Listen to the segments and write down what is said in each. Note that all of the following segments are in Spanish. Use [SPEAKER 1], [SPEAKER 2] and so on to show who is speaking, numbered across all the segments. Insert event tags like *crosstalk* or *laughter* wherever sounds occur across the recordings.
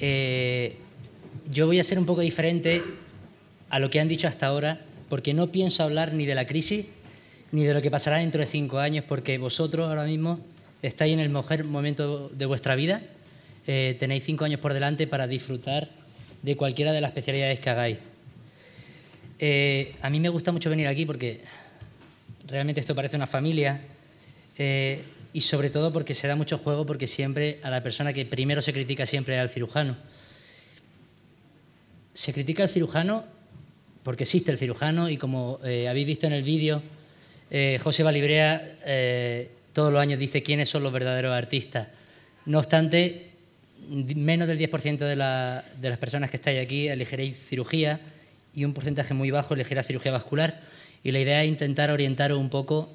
[SPEAKER 1] Eh, yo voy a ser un poco diferente a lo que han dicho hasta ahora, porque no pienso hablar ni de la crisis, ni de lo que pasará dentro de cinco años, porque vosotros ahora mismo estáis en el mejor momento de vuestra vida, eh, tenéis cinco años por delante para disfrutar de cualquiera de las especialidades que hagáis. Eh, a mí me gusta mucho venir aquí porque realmente esto parece una familia y sobre todo porque se da mucho juego porque siempre a la persona que primero se critica siempre es al cirujano. Se critica al cirujano porque existe el cirujano y como eh, habéis visto en el vídeo, eh, José Valibrea eh, todos los años dice quiénes son los verdaderos artistas. No obstante, menos del 10% de, de las personas que estáis aquí elegiréis cirugía y un porcentaje muy bajo elegirá cirugía vascular. Y la idea es intentar orientaros un poco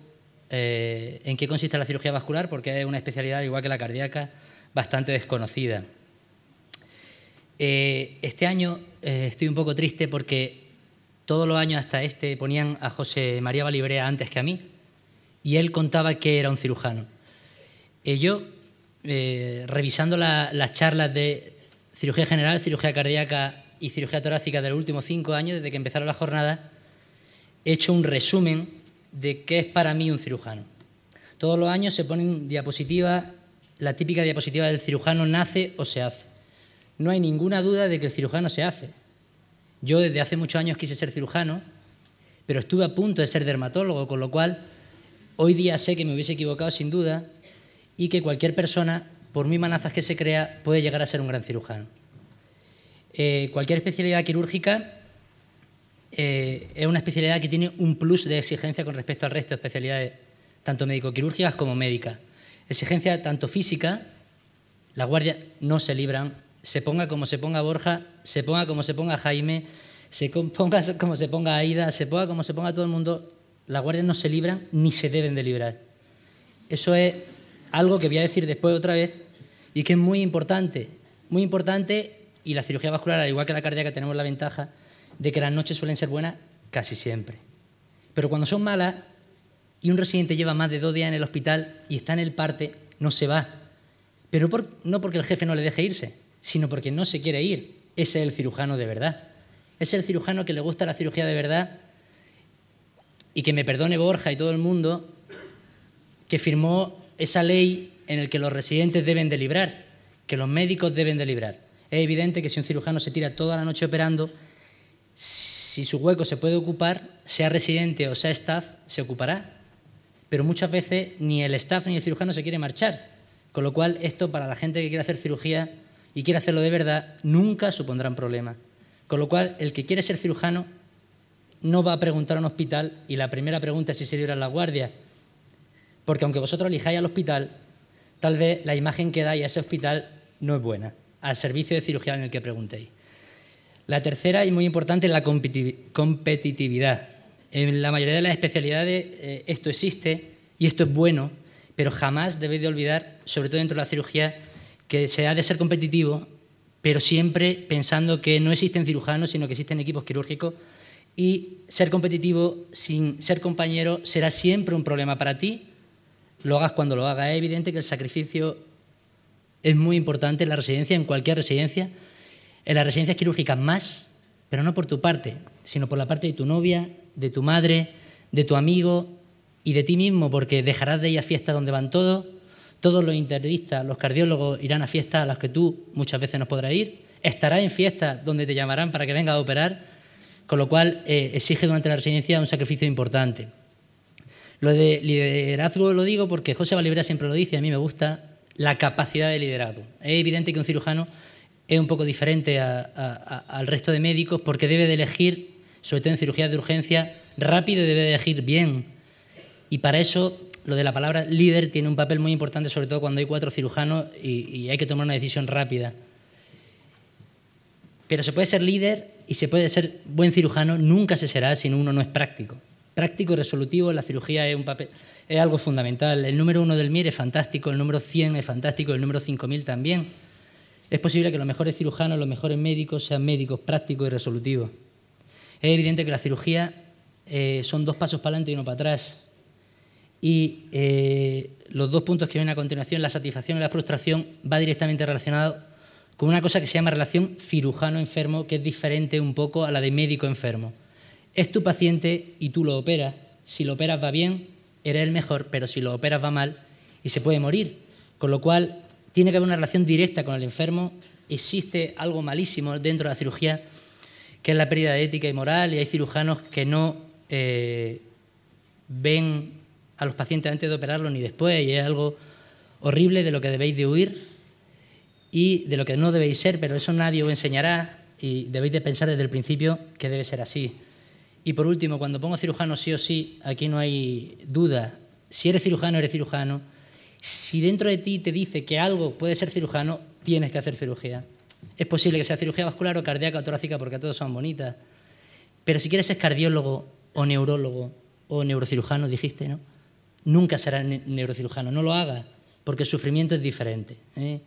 [SPEAKER 1] eh, en qué consiste la cirugía vascular, porque es una especialidad, igual que la cardíaca, bastante desconocida. Eh, este año eh, estoy un poco triste porque todos los años hasta este ponían a José María Valibrea antes que a mí y él contaba que era un cirujano. Y yo, revisando las charlas de cirugía general, cirugía cardíaca y cirugía torácica de los últimos cinco años, desde que empezaron las jornadas, he hecho un resumen de qué es para mí un cirujano. Todos los años se ponen diapositivas, la típica diapositiva del cirujano nace o se hace. No hay ninguna duda de que el cirujano se hace. Yo desde hace muchos años quise ser cirujano, pero estuve a punto de ser dermatólogo, con lo cual hoy día sé que me hubiese equivocado sin duda y que cualquier persona, por muy manazas que se crea, puede llegar a ser un gran cirujano. Eh, cualquier especialidad quirúrgica eh, es una especialidad que tiene un plus de exigencia con respecto al resto de especialidades, tanto médico-quirúrgicas como médicas. Exigencia tanto física, las guardias no se libran, se ponga como se ponga Borja, se ponga como se ponga Jaime, se ponga como se ponga Aida, se ponga como se ponga todo el mundo, las guardias no se libran ni se deben de librar. Eso es algo que voy a decir después otra vez y que es muy importante, muy importante y la cirugía vascular, al igual que la cardíaca, tenemos la ventaja de que las noches suelen ser buenas casi siempre. Pero cuando son malas y un residente lleva más de dos días en el hospital y está en el parte, no se va. Pero no porque el jefe no le deje irse, sino porque no se quiere ir. Ese es el cirujano de verdad. Es el cirujano que le gusta la cirugía de verdad y que me perdone Borja y todo el mundo, que firmó esa ley en la que los residentes deben de librar, que los médicos deben de librar. Es evidente que si un cirujano se tira toda la noche operando, si su hueco se puede ocupar, sea residente o sea staff, se ocupará. Pero muchas veces ni el staff ni el cirujano se quiere marchar. Con lo cual, esto para la gente que quiere hacer cirugía y quiere hacerlo de verdad, nunca supondrá un problema. Con lo cual, el que quiere ser cirujano no va a preguntar a un hospital y la primera pregunta es si se a la guardia, Porque aunque vosotros elijáis al hospital, tal vez la imagen que dais a ese hospital no es buena, al servicio de cirugía en el que preguntéis. La tercera y muy importante es la competitividad. En la mayoría de las especialidades eh, esto existe y esto es bueno, pero jamás debéis de olvidar, sobre todo dentro de la cirugía, que se ha de ser competitivo, pero siempre pensando que no existen cirujanos, sino que existen equipos quirúrgicos y ser competitivo sin ser compañero será siempre un problema para ti, lo hagas cuando lo hagas. Es evidente que el sacrificio es muy importante en la residencia, en cualquier residencia, en las residencias quirúrgicas más, pero no por tu parte, sino por la parte de tu novia, de tu madre, de tu amigo y de ti mismo, porque dejarás de ir a fiestas donde van todos, todos los interdistas, los cardiólogos irán a fiestas a las que tú muchas veces no podrás ir, estarás en fiestas donde te llamarán para que vengas a operar, con lo cual eh, exige durante la residencia un sacrificio importante. Lo de liderazgo lo digo porque José Valibrea siempre lo dice, a mí me gusta la capacidad de liderazgo. Es evidente que un cirujano es un poco diferente al resto de médicos porque debe de elegir, sobre todo en cirugía de urgencia, rápido y debe de elegir bien. Y para eso lo de la palabra líder tiene un papel muy importante, sobre todo cuando hay cuatro cirujanos y, hay que tomar una decisión rápida. Pero se puede ser líder y se puede ser buen cirujano, nunca se será si uno no es práctico. Práctico y resolutivo, la cirugía es, un papel, es algo fundamental. El número uno del MIR es fantástico, el número 100 es fantástico, el número 5000 también es posible que los mejores cirujanos, los mejores médicos sean médicos prácticos y resolutivos. Es evidente que la cirugía eh, son dos pasos para adelante y uno para atrás. Y eh, los dos puntos que vienen a continuación, la satisfacción y la frustración, va directamente relacionado con una cosa que se llama relación cirujano-enfermo, que es diferente un poco a la de médico-enfermo. Es tu paciente y tú lo operas. Si lo operas va bien, eres el mejor, pero si lo operas va mal y se puede morir. Con lo cual, tiene que haber una relación directa con el enfermo. Existe algo malísimo dentro de la cirugía, que es la pérdida de ética y moral, y hay cirujanos que no eh, ven a los pacientes antes de operarlos ni después, y es algo horrible de lo que debéis de huir y de lo que no debéis ser, pero eso nadie os enseñará y debéis de pensar desde el principio que debe ser así. Y por último, cuando pongo cirujano sí o sí, aquí no hay duda. Si eres cirujano, eres cirujano si dentro de ti te dice que algo puede ser cirujano, tienes que hacer cirugía. Es posible que sea cirugía vascular o cardíaca o torácica porque todas son bonitas. Pero si quieres ser cardiólogo o neurólogo o neurocirujano, dijiste, ¿no? Nunca serás neurocirujano, no lo hagas, porque el sufrimiento es diferente. ¿eh?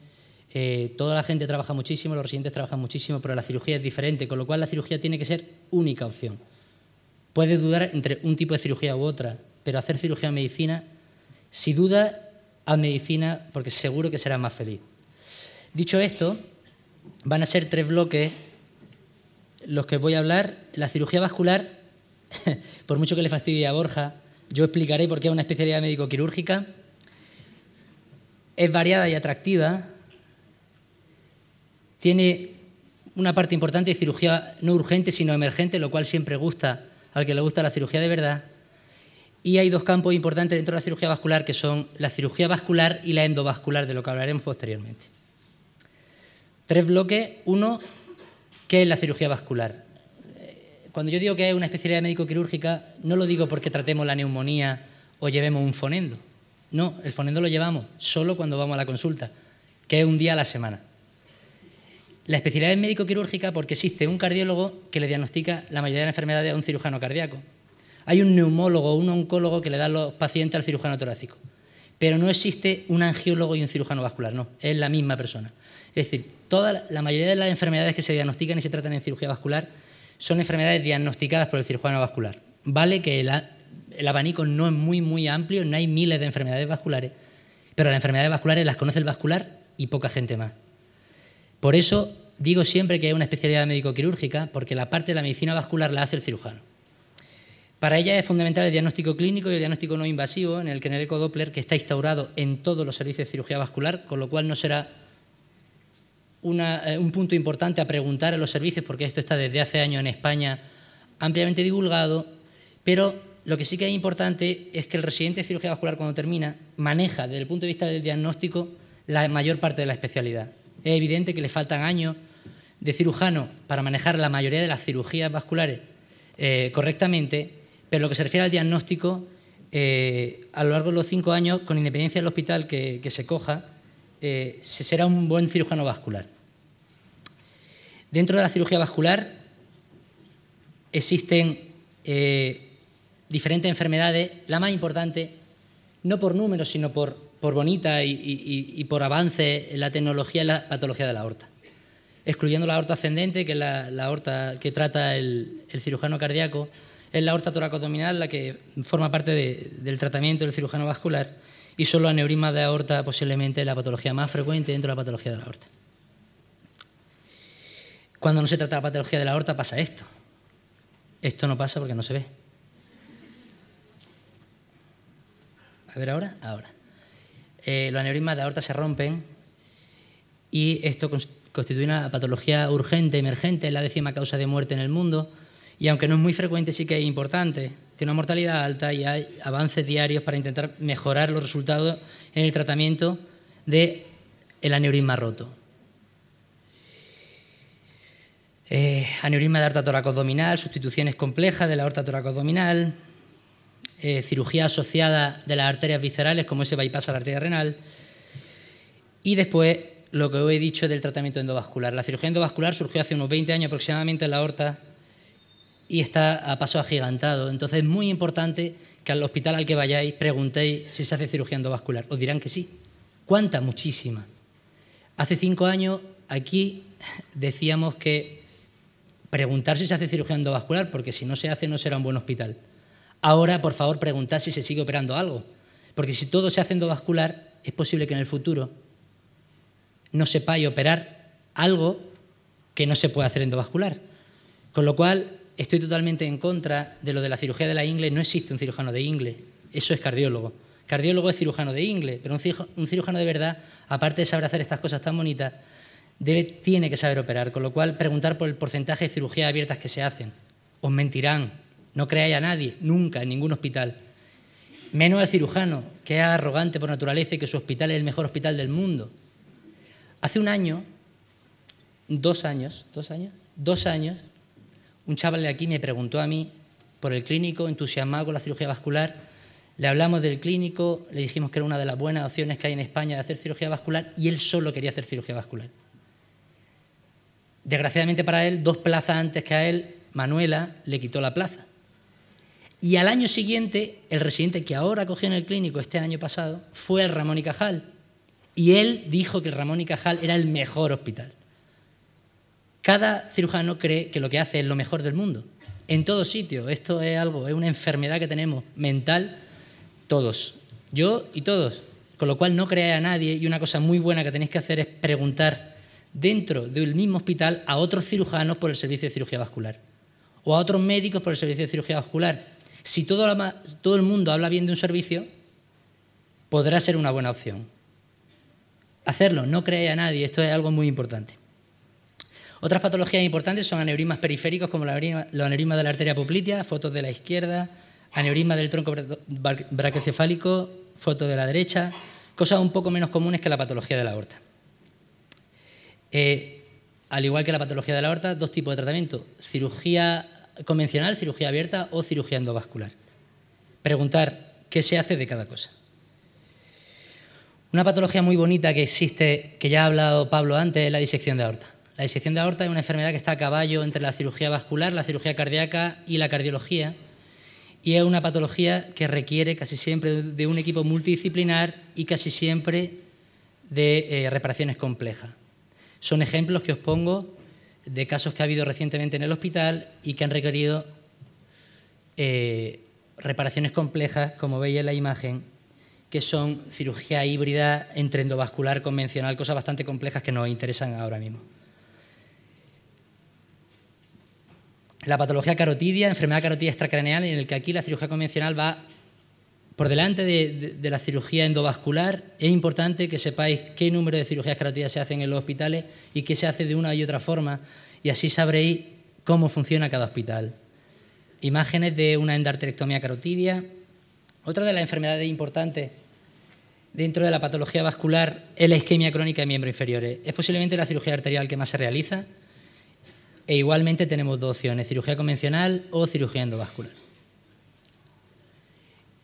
[SPEAKER 1] Eh, toda la gente trabaja muchísimo, los residentes trabajan muchísimo, pero la cirugía es diferente, con lo cual la cirugía tiene que ser única opción. Puedes dudar entre un tipo de cirugía u otra, pero hacer cirugía en medicina, si dudas, a medicina porque seguro que será más feliz. Dicho esto, van a ser tres bloques los que voy a hablar. La cirugía vascular, *laughs* por mucho que le fastidie a Borja, yo explicaré por qué es una especialidad médico-quirúrgica. Es variada y atractiva. Tiene una parte importante de cirugía no urgente, sino emergente, lo cual siempre gusta al que le gusta la cirugía de verdad. Y hay dos campos importantes dentro de la cirugía vascular que son la cirugía vascular y la endovascular, de lo que hablaremos posteriormente. Tres bloques. Uno, ¿qué es la cirugía vascular? Eh, cuando yo digo que es una especialidad médico-quirúrgica, no lo digo porque tratemos la neumonía o llevemos un fonendo. No, el fonendo lo llevamos solo cuando vamos a la consulta, que es un día a la semana. La especialidad es médico-quirúrgica porque existe un cardiólogo que le diagnostica la mayoría de las enfermedades a un cirujano cardíaco hay un neumólogo o un oncólogo que le da los pacientes al cirujano torácico. Pero no existe un angiólogo y un cirujano vascular, no, es la misma persona. Es decir, toda, la mayoría de las enfermedades que se diagnostican y se tratan en cirugía vascular son enfermedades diagnosticadas por el cirujano vascular. Vale que el, abanico no es muy, muy amplio, no hay miles de enfermedades vasculares, pero las enfermedades vasculares las conoce el vascular y poca gente más. Por eso digo siempre que hay una especialidad médico-quirúrgica, porque la parte de la medicina vascular la hace el cirujano. Para ella es fundamental el diagnóstico clínico y el diagnóstico no invasivo, en el que en el ecodoppler, que está instaurado en todos los servicios de cirugía vascular, con lo cual no será eh, un punto importante a preguntar a los servicios, porque esto está desde hace años en España ampliamente divulgado, pero lo que sí que es importante es que el residente de cirugía vascular cuando termina maneja desde el punto de vista del diagnóstico la mayor parte de la especialidad. Es evidente que le faltan años de cirujano para manejar la mayoría de las cirugías vasculares eh, correctamente, pero lo que se refiere al diagnóstico, eh, a lo largo de los cinco años, con independencia del hospital que, se coja, eh, será un buen cirujano vascular. Dentro de la cirugía vascular existen eh, diferentes enfermedades. La más importante, no por números, sino por, bonita y, por avance en la tecnología, y la patología de la aorta. Excluyendo la aorta ascendente, que es la, aorta que trata el cirujano cardíaco, es la aorta toracodominal la que forma parte del tratamiento del cirujano vascular y solo los aneurismas de aorta posiblemente la patología más frecuente dentro de la patología de la aorta. Cuando no se trata la patología de la aorta pasa esto. Esto no pasa porque no se ve. A ver ahora, ahora. Eh, los aneurismas de aorta se rompen y esto constituye una patología urgente, emergente, es la décima causa de muerte en el mundo y aunque no es muy frecuente, sí que es importante. Tiene una mortalidad alta y hay avances diarios para intentar mejorar los resultados en el tratamiento del el aneurisma roto. Eh, aneurisma de aorta toracoabdominal, sustituciones complejas de la aorta toracoabdominal, eh, cirugía asociada de las arterias viscerales, como ese bypass a la arteria renal. Y después, lo que hoy he dicho del tratamiento endovascular. La cirugía endovascular surgió hace unos 20 años aproximadamente en la aorta y está a paso agigantado. Entonces es muy importante que al hospital al que vayáis preguntéis si se hace cirugía endovascular. Os dirán que sí. ¿Cuánta? Muchísima. Hace cinco años aquí *laughs* decíamos que preguntar si se hace cirugía endovascular, porque si no se hace no será un buen hospital. Ahora, por favor, preguntad si se sigue operando algo, porque si todo se hace endovascular, es posible que en el futuro no sepáis operar algo que no se puede hacer endovascular. Con lo cual, estoy totalmente en contra de lo de la cirugía de la ingle, no existe un cirujano de ingle, eso es cardiólogo. Cardiólogo es cirujano de ingle, pero un cirujano de verdad, aparte de saber hacer estas cosas tan bonitas, debe, tiene que saber operar, con lo cual preguntar por el porcentaje de cirugías abiertas que se hacen. Os mentirán, no creáis a nadie, nunca, en ningún hospital. Menos al cirujano, que es arrogante por naturaleza y que su hospital es el mejor hospital del mundo. Hace un año, dos años, dos años, dos años, un chaval de aquí me preguntó a mí por el clínico, entusiasmado con la cirugía vascular. Le hablamos del clínico, le dijimos que era una de las buenas opciones que hay en España de hacer cirugía vascular y él solo quería hacer cirugía vascular. Desgraciadamente para él, dos plazas antes que a él, Manuela le quitó la plaza. Y al año siguiente, el residente que ahora cogió en el clínico este año pasado fue el Ramón y Cajal. Y él dijo que el Ramón y Cajal era el mejor hospital. Cada cirujano cree que lo que hace es lo mejor del mundo. En todo sitio. Esto es algo, es una enfermedad que tenemos mental todos. Yo y todos. Con lo cual no creáis a nadie y una cosa muy buena que tenéis que hacer es preguntar dentro del mismo hospital a otros cirujanos por el servicio de cirugía vascular o a otros médicos por el servicio de cirugía vascular. Si todo, todo el mundo habla bien de un servicio, podrá ser una buena opción. Hacerlo, no creáis a nadie, esto es algo muy importante. Otras patologías importantes son aneurismas periféricos como los aneurismas de la arteria poplitea, fotos de la izquierda, aneurismas del tronco braquiocefálico, fotos de la derecha, cosas un poco menos comunes que la patología de la aorta. Eh, al igual que la patología de la aorta, dos tipos de tratamiento, cirugía convencional, cirugía abierta o cirugía endovascular. Preguntar qué se hace de cada cosa. Una patología muy bonita que existe, que ya ha hablado Pablo antes, es la disección de aorta. La disección de aorta es una enfermedad que está a caballo entre la cirugía vascular, la cirugía cardíaca y la cardiología. Y es una patología que requiere casi siempre de un equipo multidisciplinar y casi siempre de eh, reparaciones complejas. Son ejemplos que os pongo de casos que ha habido recientemente en el hospital y que han requerido eh, reparaciones complejas, como veis en la imagen, que son cirugía híbrida entre endovascular convencional, cosas bastante complejas que nos interesan ahora mismo. la patología carotidia, enfermedad carotidia extracraneal, en el que aquí la cirugía convencional va por delante de, la cirugía endovascular, es importante que sepáis qué número de cirugías carotidias se hacen en los hospitales y qué se hace de una y otra forma, y así sabréis cómo funciona cada hospital. Imágenes de una endarterectomía carotidia. Otra de las enfermedades importantes dentro de la patología vascular es la isquemia crónica de miembros inferiores. Es posiblemente la cirugía arterial que más se realiza, e igualmente tenemos dos opciones, cirugía convencional o cirugía endovascular.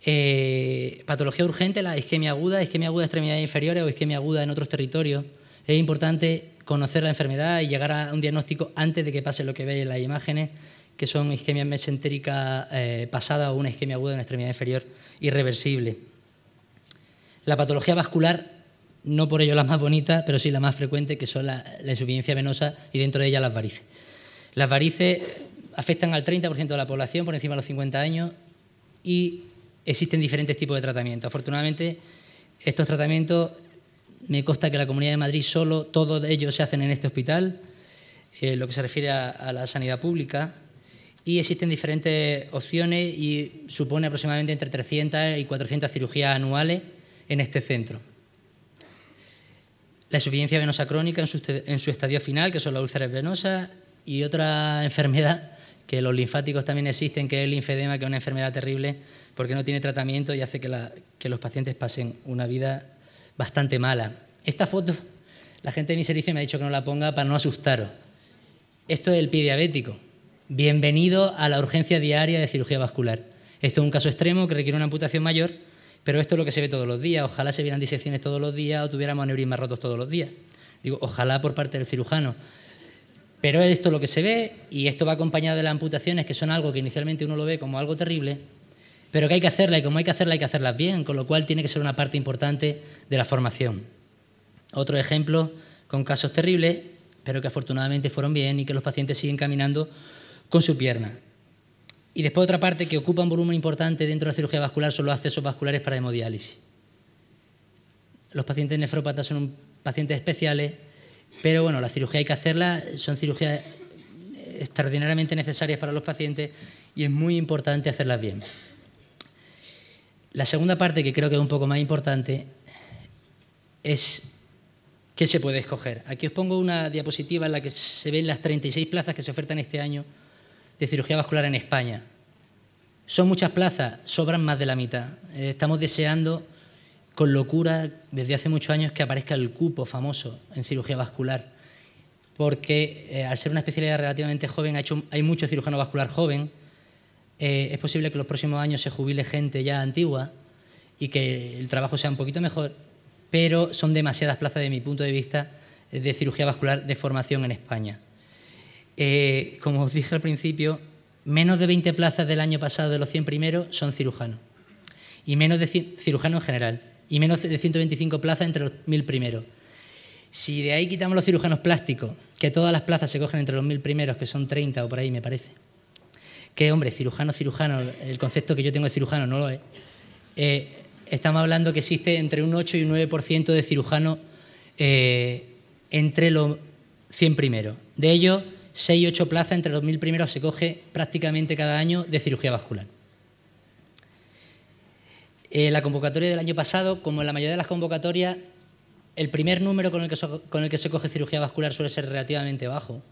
[SPEAKER 1] Eh, patología urgente, la isquemia aguda, isquemia aguda de extremidades inferiores o isquemia aguda en otros territorios. Es importante conocer la enfermedad y llegar a un diagnóstico antes de que pase lo que veis en las imágenes, que son isquemia mesentérica eh, pasada o una isquemia aguda en una extremidad inferior irreversible. La patología vascular no por ello la más bonita, pero sí la más frecuente, que son la, la, insuficiencia venosa y dentro de ella las varices. Las varices afectan al 30% de la población por encima de los 50 años y existen diferentes tipos de tratamientos. Afortunadamente, estos tratamientos me consta que la Comunidad de Madrid solo, todos ellos se hacen en este hospital, eh, lo que se refiere a, la sanidad pública, y existen diferentes opciones y supone aproximadamente entre 300 y 400 cirugías anuales en este centro. La insuficiencia venosa crónica en su estadio final, que son las úlceras venosas, y otra *laughs* enfermedad que los linfáticos también existen, que es el linfedema, que es una enfermedad terrible porque no tiene tratamiento y hace que, los pacientes pasen una vida bastante mala. Esta foto, la gente de mi servicio me ha dicho que no la ponga para no asustaros. Esto es el pie diabético. Bienvenido a la urgencia diaria de cirugía vascular. Esto es un caso extremo que requiere una amputación mayor, pero esto es lo que se ve todos los días. Ojalá se vieran disecciones todos los días o tuviéramos aneurismas rotos todos los días. Digo, ojalá por parte del cirujano. Pero esto lo que se ve y esto va acompañado de las amputaciones, que son algo que inicialmente uno lo ve como algo terrible, pero que hay que hacerla y como hay que hacerla hay que hacerlas bien, con lo cual tiene que ser una parte importante de la formación. Otro ejemplo con casos terribles, pero que afortunadamente fueron bien y que los pacientes siguen caminando con su pierna. Y después otra parte que ocupa un volumen importante dentro de la cirugía vascular son los accesos vasculares para hemodiálisis. Los pacientes nefrópatas son pacientes especiales pero bueno, la cirugía hay que hacerla, son cirugías extraordinariamente necesarias para los pacientes y es muy importante hacerlas bien. La segunda parte, que creo que es un poco más importante, es qué se puede escoger. Aquí os pongo una diapositiva en la que se ven las 36 plazas que se ofertan este año de cirugía vascular en España. Son muchas plazas, sobran más de la mitad. Eh, estamos deseando con locura desde hace muchos años que aparezca el cupo famoso en cirugía vascular, porque eh, al ser una especialidad relativamente joven, hay mucho cirujano vascular joven, eh, es posible que los próximos años se jubile gente ya antigua y que el trabajo sea un poquito mejor, pero son demasiadas plazas de mi punto de vista de cirugía vascular de formación en España. Eh, como os dije al principio, menos de 20 plazas del año pasado de los 100 primeros son cirujanos y menos de cirujanos en general y menos de 125 plazas entre los 1.000 primeros. Si de ahí quitamos los cirujanos plásticos, que todas las plazas se cogen entre los 1.000 primeros, que son 30 o por ahí, me parece. Que, hombre, cirujano, cirujano, el concepto que yo tengo de cirujano no lo es. Eh, estamos hablando que existe entre un 8 y un 9% de cirujanos eh, entre los 100 primeros. De ellos, 6 y 8 plazas entre los 1.000 primeros se coge prácticamente cada año de cirugía vascular. Eh, la convocatoria del año pasado, como en la mayoría de las convocatorias, el primer número con el que, con el que se coge cirugía vascular suele ser relativamente bajo.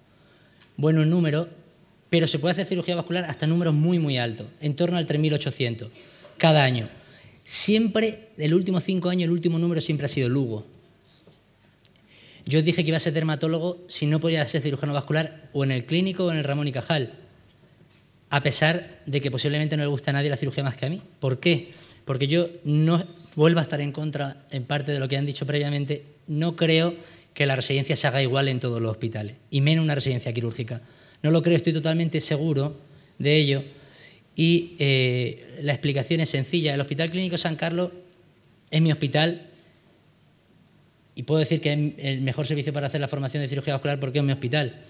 [SPEAKER 1] Bueno, el número, pero se puede hacer cirugía vascular hasta números muy, muy altos, en torno al 3.800 cada año. Siempre, el último cinco años, el último número siempre ha sido Lugo. Yo dije que iba a ser dermatólogo si no podía ser cirujano vascular o en el clínico o en el Ramón y Cajal, a pesar de que posiblemente no le gusta a nadie la cirugía más que a mí. ¿Por qué? porque yo no vuelvo a estar en contra, en parte de lo que han dicho previamente, no creo que la residencia se haga igual en todos los hospitales, y menos una residencia quirúrgica. No lo creo, estoy totalmente seguro de ello, y eh, la explicación es sencilla. El Hospital Clínico San Carlos es mi hospital y puedo decir que es el mejor servicio para hacer la formación de cirugía vascular porque es mi hospital,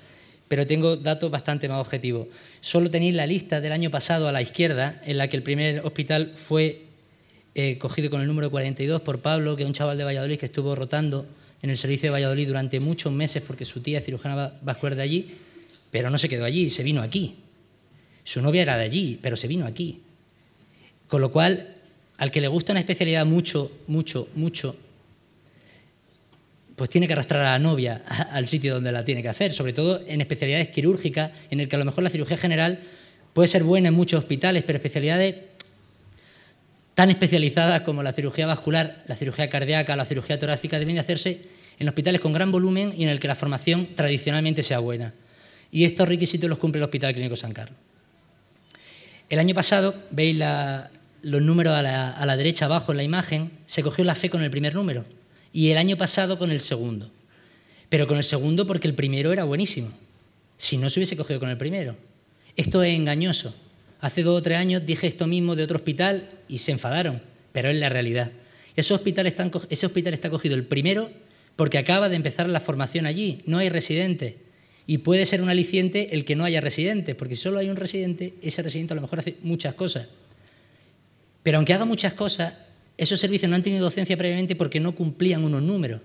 [SPEAKER 1] pero tengo datos bastante más objetivos. Solo tenéis la lista del año pasado a la izquierda, en la que el primer hospital fue eh, cogido con el número 42 por Pablo, que es un chaval de Valladolid que estuvo rotando en el servicio de Valladolid durante muchos meses porque su tía es cirujana vascular de allí, pero no se quedó allí, se vino aquí. Su novia era de allí, pero se vino aquí. Con lo cual, al que le gusta una especialidad mucho, mucho, mucho, pues tiene que arrastrar a la novia *laughs* al sitio donde la tiene que hacer, sobre todo en especialidades quirúrgicas, en el que a lo mejor la cirugía general puede ser buena en muchos hospitales, pero especialidades tan especializadas como la cirugía vascular, la cirugía cardíaca, la cirugía torácica, deben de hacerse en hospitales con gran volumen y en el que la formación tradicionalmente sea buena. Y estos requisitos los cumple el Hospital Clínico San Carlos. El año pasado, veis los números a la derecha abajo en la imagen, se cogió la fe con el primer número y el año pasado con el segundo. Pero con el segundo porque el primero era buenísimo. Si no se hubiese cogido con el primero. Esto es engañoso. Hace dos o tres años dije esto mismo de otro hospital y se enfadaron, pero es la realidad. Ese hospital, está, ese cogido el primero porque acaba de empezar la formación allí, no hay residentes. Y puede ser un aliciente el que no haya residentes, porque si solo hay un residente, ese residente a lo mejor hace muchas cosas. Pero aunque haga muchas cosas, esos servicios no han tenido docencia previamente porque no cumplían unos números.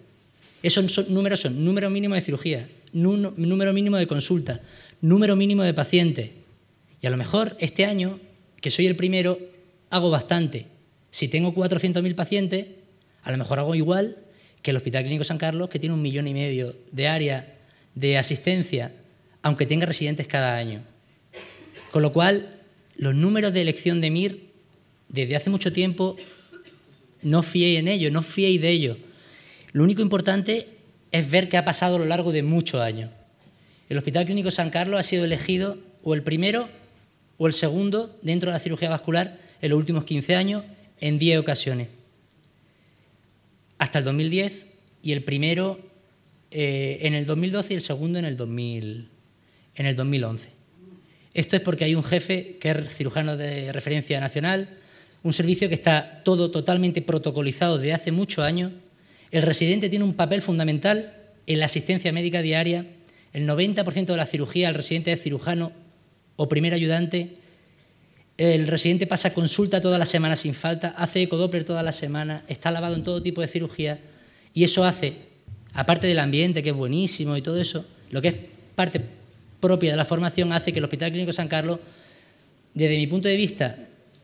[SPEAKER 1] Esos números son número mínimo de cirugía, número mínimo de consulta, número mínimo de pacientes, y a lo mejor este año, que soy el primero, hago bastante. Si tengo 400.000 pacientes, a lo mejor hago igual que el Hospital Clínico San Carlos, que tiene un millón y medio de área de asistencia, aunque tenga residentes cada año. Con lo cual, los números de elección de MIR, desde hace mucho tiempo, no fiéis en ellos, no fiéis de ellos. Lo único importante es ver qué ha pasado a lo largo de muchos años. El Hospital Clínico San Carlos ha sido elegido o el primero o el segundo dentro de la cirugía vascular en los últimos 15 años en 10 ocasiones. Hasta el 2010 y el primero eh, en el 2012 y el segundo en el, en el 2011. Esto es porque hay un jefe que es cirujano de referencia nacional, un servicio que está todo totalmente protocolizado desde hace muchos años. El residente tiene un papel fundamental en la asistencia médica diaria. El 90% de la cirugía, el residente es cirujano o primer ayudante. El residente pasa consulta todas la semana sin falta, hace ecodoppler toda la semana, está lavado en todo tipo de cirugía y eso hace, aparte del ambiente que es buenísimo y todo eso, lo que es parte propia de la formación hace que el Hospital Clínico San Carlos, desde mi punto de vista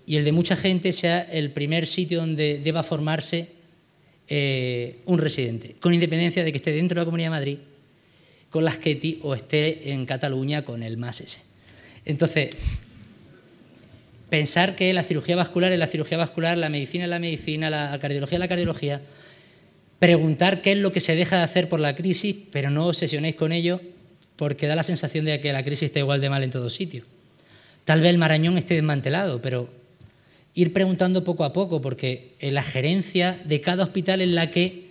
[SPEAKER 1] y el de mucha gente, sea el primer sitio donde deba formarse eh, un residente, con independencia de que esté dentro de la Comunidad de Madrid, con las KETI o esté en Cataluña con el MASS. Entonces, pensar que la cirugía vascular es la cirugía vascular, la medicina es la medicina, la cardiología es la cardiología, preguntar qué es lo que se deja de hacer por la crisis, pero no obsesionéis con ello porque da la sensación de que la crisis está igual de mal en todos sitios. Tal vez el Marañón esté desmantelado, pero ir preguntando poco a poco, porque la gerencia de cada hospital es la que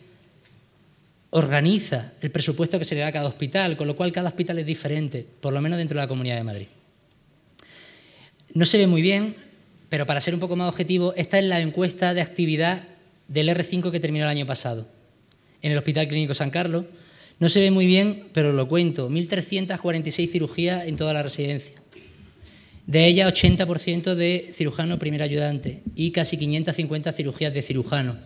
[SPEAKER 1] organiza el presupuesto que se le da a cada hospital, con lo cual cada hospital es diferente, por lo menos dentro de la Comunidad de Madrid. No se ve muy bien, pero para ser un poco más objetivo, esta es la encuesta de actividad del R5 que terminó el año pasado, en el Hospital Clínico San Carlos. No se ve muy bien, pero lo cuento, 1.346 cirugías en toda la residencia. De ellas, 80% de cirujano primer ayudante y casi 550 cirugías de cirujano,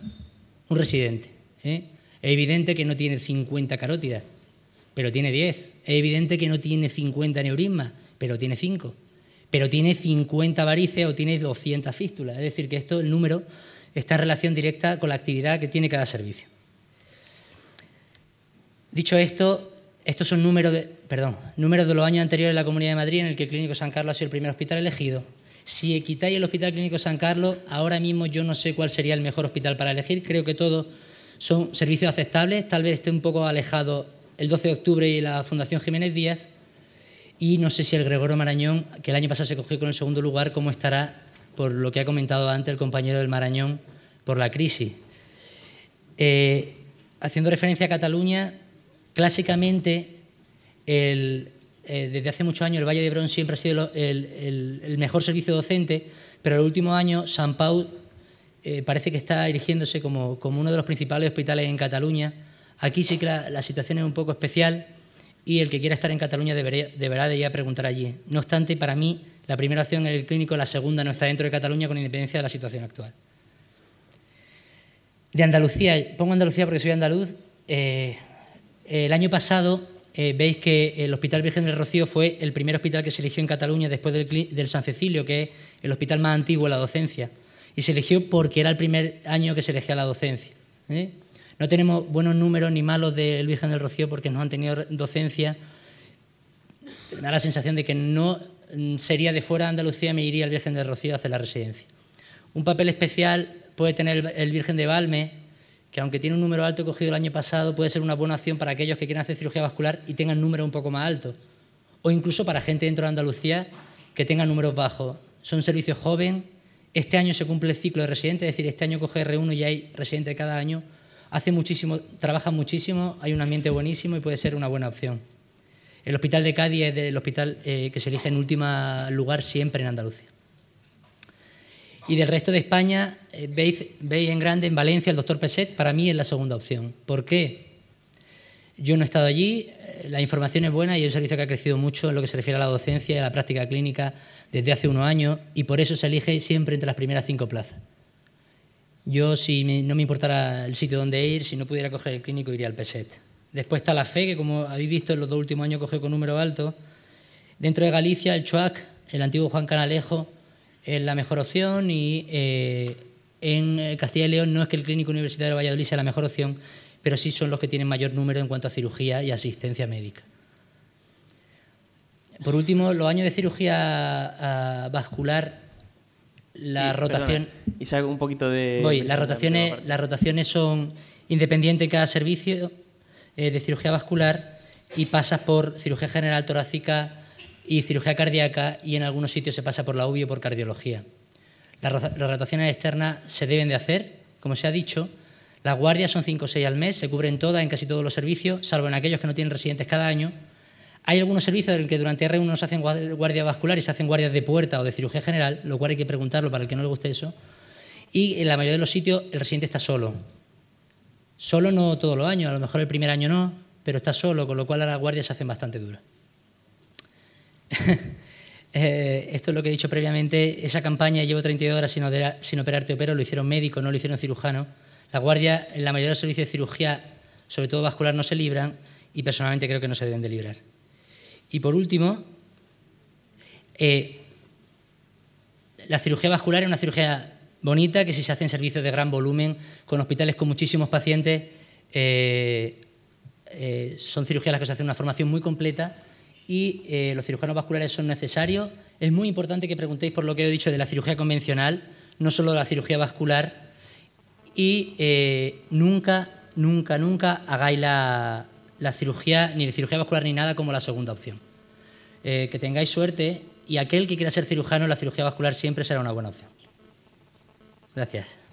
[SPEAKER 1] un residente. ¿eh? Es evidente que no tiene 50 carótidas, pero tiene 10. Es evidente que no tiene 50 neurismas, pero tiene 5 pero tiene 50 varices o tiene 200 fístulas. Es decir, que esto, el número, está en relación directa con la actividad que tiene cada servicio. Dicho esto, estos son números de, perdón, números de los años anteriores en la Comunidad de Madrid en el que el Clínico San Carlos ha sido el primer hospital elegido. Si quitáis el Hospital Clínico San Carlos, ahora mismo yo no sé cuál sería el mejor hospital para elegir. Creo que todos son servicios aceptables. Tal vez esté un poco alejado el 12 de octubre y la Fundación Jiménez Díaz, y no sé si el Gregorio Marañón, que el año pasado se cogió con el segundo lugar, cómo estará, por lo que ha comentado antes el compañero del Marañón, por la crisis. Eh, haciendo referencia a Cataluña, clásicamente, eh, desde hace muchos años, el Valle de Brón siempre ha sido el, mejor servicio docente, pero el último año, San Pau eh, parece que está erigiéndose como, uno de los principales hospitales en Cataluña. Aquí sí que la, la situación es un poco especial y el que quiera estar en Cataluña deberá, de ir a preguntar allí. No obstante, para mí, la primera opción en el clínico, la segunda no está dentro de Cataluña con independencia de la situación actual. De Andalucía, pongo Andalucía porque soy andaluz. Eh, el año pasado eh, veis que el Hospital Virgen del Rocío fue el primer hospital que se eligió en Cataluña después del, San Cecilio, que es el hospital más antiguo de la docencia. Y se eligió porque era el primer año que se elegía la docencia. ¿eh? No tenemos buenos números ni malos del Virgen del Rocío porque no han tenido docencia. Me da la sensación de que no mm, sería de fuera de Andalucía, me iría el Virgen del Rocío a hacer la residencia. Un papel especial puede tener el Virgen de Valme, que aunque tiene un número alto cogido el año pasado, puede ser una buena opción para aquellos que quieran hacer cirugía vascular y tengan números un poco más altos. O incluso para gente dentro de Andalucía que tenga números bajos. Son servicios joven. Este año se cumple el ciclo de residentes, es decir, este año coge R1 y hay residente cada año hace muchísimo, trabaja muchísimo, hay un ambiente buenísimo y puede ser una buena opción. El hospital de Cádiz es el hospital eh, que se elige en último lugar siempre en Andalucía. Y del resto de España, eh, veis, en grande, en Valencia, el doctor Peset, para mí es la segunda opción. ¿Por qué? Yo no he estado allí, eh, la información es buena y es un servicio que ha crecido mucho en lo que se refiere a la docencia y a la práctica clínica desde hace unos años y por eso se elige siempre entre las primeras cinco plazas. Yo, si no me importara el sitio donde ir, si no pudiera coger el clínico, iría al PESET. Después está la FE, que como habéis visto en los dos últimos años cogió con número alto. Dentro de Galicia, el CHUAC, el antiguo Juan Canalejo, es la mejor opción y eh, en Castilla y León no es que el clínico universitario de Valladolid sea la mejor opción, pero sí son los que tienen mayor número en cuanto a cirugía y asistencia médica. Por último, los años de cirugía ah, vascular rotación. un poquito de. las rotaciones, las rotaciones son independientes en cada servicio eh, de cirugía vascular y pasas por cirugía general torácica y cirugía cardíaca y en algunos sitios se pasa por la uvi o por cardiología. Las, rotaciones externas se deben de hacer, como se ha dicho. Las guardias son 5 o 6 al mes, se cubren todas en casi todos los servicios, salvo en aquellos que no tienen residentes cada año hay algunos servicios en que durante R1 no se hacen guardias vasculares, se hacen guardias de puerta o de cirugía general, lo cual hay que preguntarlo para el que no le guste eso. Y en la mayoría de los sitios el residente está solo. Solo no todos los años, a lo mejor el primer año no, pero está solo, con lo cual las guardias se hacen bastante duras. *laughs* Eh, esto es lo que he dicho previamente, esa campaña llevo 32 horas sin, sin operarte pero lo hicieron médico, no lo hicieron cirujano. La guardia en la mayoría de los servicios de cirugía, sobre todo vascular, no se libran y personalmente creo que no se deben de librar. Y por último, eh, la cirugía vascular es una cirugía bonita que si se hace en servicios de gran volumen, con hospitales con muchísimos pacientes, eh, eh, son cirugías las que se hace una formación muy completa y los cirujanos vasculares son necesarios. Es muy importante que preguntéis por lo que he dicho de la cirugía convencional, no solo de la cirugía vascular, y nunca, nunca, nunca hagáis la, la cirugía, ni la cirugía vascular ni nada como la segunda opción. Eh, que tengáis suerte y aquel que quiera ser cirujano, la cirugía vascular siempre será una buena opción. Gracias.